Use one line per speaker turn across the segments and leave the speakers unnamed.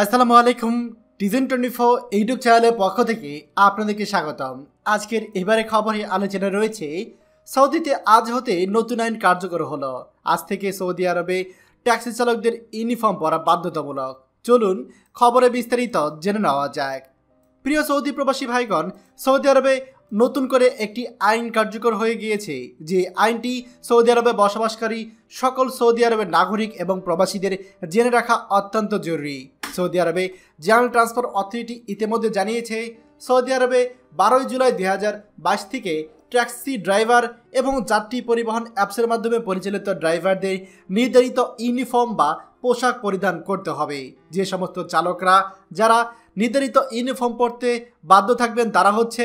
আসসালামু আলাইকুম ডিজেন twenty four YouTube চ্যানেলের পক্ষ থেকে আপনাদেরকে স্বাগতম আজকের এবারে খবরে আলোচনা রয়েছে সৌদিতে আজ হতে নতুন আইন কার্যকর হলো আজ থেকে সৌদি আরবে ট্যাক্সি চালকদের ইউনিফর্ম পরা বাধ্যতামূলক চলুন খবরে বিস্তারিত জেনে নেওয়া যাক প্রিয় সৌদি প্রবাসী ভাইগণ সৌদি আরবে নতুন করে একটি আইন কার্যকর হয়ে গিয়েছে যে আইনটি সৌদি আরবে বসবাসকারী সকল সৌদি আরবের নাগরিক এবং প্রবাসীদের জেনে রাখা অত্যন্ত জরুরি সৌদি আরবে জাল ট্রান্সফার অথরিটি ইতিমধ্যে জানিয়েছে সৌদি আরবে বারোই জুলাই দুই থেকে ট্যাক্সি ড্রাইভার এবং যাত্রী পরিবহন অ্যাপসের মাধ্যমে পরিচালিত ড্রাইভারদের নির্ধারিত ইউনিফর্ম বা পোশাক পরিধান করতে হবে যে সমস্ত চালকরা যারা নির্ধারিত ইউনিফর্ম পরতে বাধ্য থাকবেন তারা হচ্ছে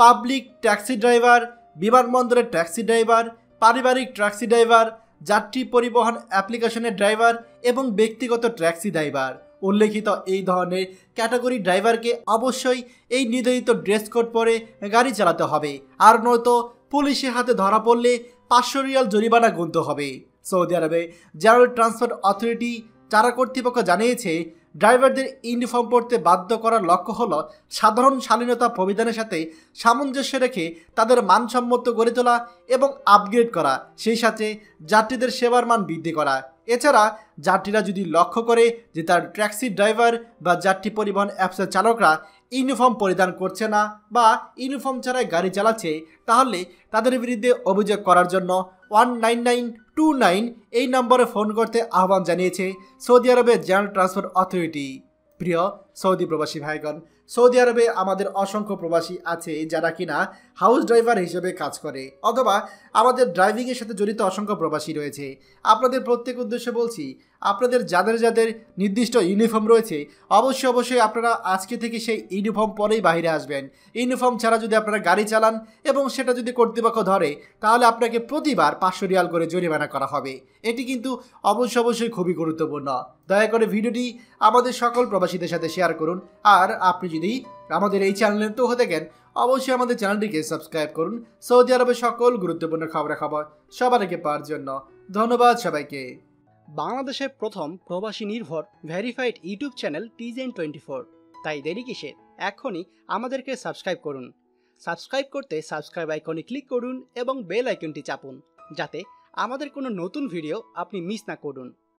পাবলিক ট্যাক্সি ড্রাইভার বিমানবন্দরের ট্যাক্সি ড্রাইভার পারিবারিক ট্যাক্সি ড্রাইভার যাত্রী পরিবহন অ্যাপ্লিকেশনের ড্রাইভার এবং ব্যক্তিগত ট্যাক্সি ড্রাইভার উল্লেখিত এই ধরনের ক্যাটাগরি ড্রাইভারকে অবশ্যই এই নির্ধারিত ড্রেস কোড পরে গাড়ি চালাতে হবে আর নয়তো পুলিশের হাতে ধরা পড়লে পাঁচশো রিয়াল জরিমানা গুনতে হবে সৌদি আরবে জেনারেল ট্রান্সপোর্ট অথরিটি চারা কর্তৃপক্ষ জানিয়েছে ড্রাইভারদের ইউনিফর্ম পরতে বাধ্য করার লক্ষ্য হল সাধারণ শালীনতা প্রবিধানের সাথে সামঞ্জস্য রেখে তাদের মানসম্মত গড়ে তোলা এবং আপগ্রেড করা সেই সাথে যাত্রীদের সেবার মান বৃদ্ধি করা এছাড়া যাত্রীরা যদি লক্ষ্য করে যে তার ট্যাক্সি ড্রাইভার বা যাত্রী পরিবহন অ্যাপসের চালকরা ইউনিফর্ম পরিধান করছে না বা ইউনিফর্ম ছাড়াই গাড়ি চালাচ্ছে তাহলে তাদের বিরুদ্ধে অভিযোগ করার জন্য one nine nine two nine এই নম্বরে ফোন করতে আহ্বান জানিয়েছে সৌদি আরবের জেনারেল ট্রান্সফার অথরিটি প্রিয় সৌদি প্রবাসী ভাইগণ সৌদি আরবে আমাদের অসংখ্য প্রবাসী আছে যারা কিনা হাউস ড্রাইভার হিসেবে কাজ করে অথবা আমাদের ড্রাইভিংয়ের সাথে জড়িত অসংখ্য প্রবাসী রয়েছে আপনাদের প্রত্যেক উদ্দেশ্যে বলছি আপনাদের যাদের যাদের নির্দিষ্ট ইউনিফর্ম রয়েছে অবশ্যই অবশ্যই আপনারা আজকে থেকে সেই ইউনিফর্ম পরেই বাইরে আসবেন ইউনিফর্ম ছাড়া যদি আপনারা গাড়ি চালান এবং সেটা যদি কর্তৃপক্ষ ধরে তাহলে আপনাকে প্রতিবার পাঁচশো রিয়াল করে জরিমানা করা হবে এটি কিন্তু অবশ্য অবশ্যই খুবই গুরুত্বপূর্ণ দয়া করে ভিডিওটি আমাদের সকল প্রবাসীদের সাথে শেয়ার করুন আর আপনি যদি দিই আমাদের এই চ্যানেলে তো হতে গেন অবশ্যই আমাদের চ্যানেলটিকে সাবস্ক্রাইব করুন সৌদি আরবের সকল গুরুত্বপূর্ণ খাবার সবার আগে পাওয়ার জন্য ধন্যবাদ সবাইকে বাংলাদেশের প্রথম প্রবাসী নির্ভর ভেরিফাইড ইউটিউব চ্যানেল টিজেন টোয়েন্টি ফোর তাই দেরি কিসে এখনই আমাদেরকে সাবস্ক্রাইব করুন সাবস্ক্রাইব করতে সাবস্ক্রাইব আইকনে ক্লিক করুন এবং বেল আইকনটি চাপুন যাতে আমাদের কোনো নতুন ভিডিও আপনি মিস না করুন